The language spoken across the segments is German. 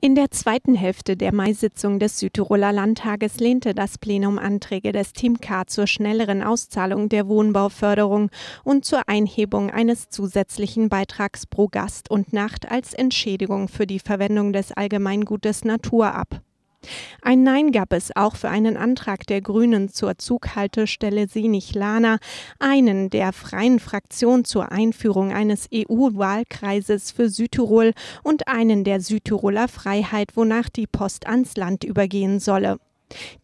In der zweiten Hälfte der Mai-Sitzung des Südtiroler Landtages lehnte das Plenum Anträge des Team K zur schnelleren Auszahlung der Wohnbauförderung und zur Einhebung eines zusätzlichen Beitrags pro Gast und Nacht als Entschädigung für die Verwendung des Allgemeingutes Natur ab. Ein Nein gab es auch für einen Antrag der Grünen zur Zughaltestelle senich lana einen der freien Fraktion zur Einführung eines EU-Wahlkreises für Südtirol und einen der Südtiroler Freiheit, wonach die Post ans Land übergehen solle.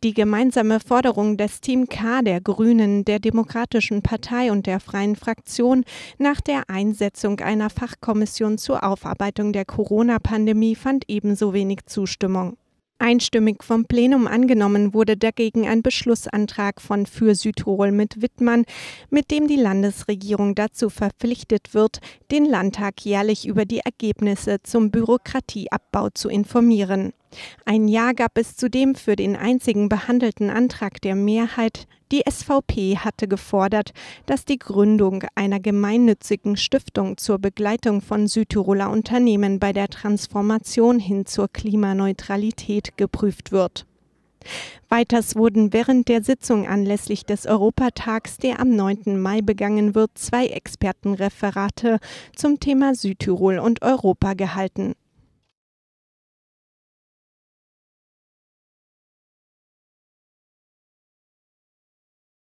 Die gemeinsame Forderung des Team K der Grünen, der Demokratischen Partei und der Freien Fraktion nach der Einsetzung einer Fachkommission zur Aufarbeitung der Corona-Pandemie fand ebenso wenig Zustimmung. Einstimmig vom Plenum angenommen wurde dagegen ein Beschlussantrag von Für Südtirol mit Wittmann, mit dem die Landesregierung dazu verpflichtet wird, den Landtag jährlich über die Ergebnisse zum Bürokratieabbau zu informieren. Ein Ja gab es zudem für den einzigen behandelten Antrag der Mehrheit. Die SVP hatte gefordert, dass die Gründung einer gemeinnützigen Stiftung zur Begleitung von Südtiroler Unternehmen bei der Transformation hin zur Klimaneutralität geprüft wird. Weiters wurden während der Sitzung anlässlich des Europatags, der am 9. Mai begangen wird, zwei Expertenreferate zum Thema Südtirol und Europa gehalten.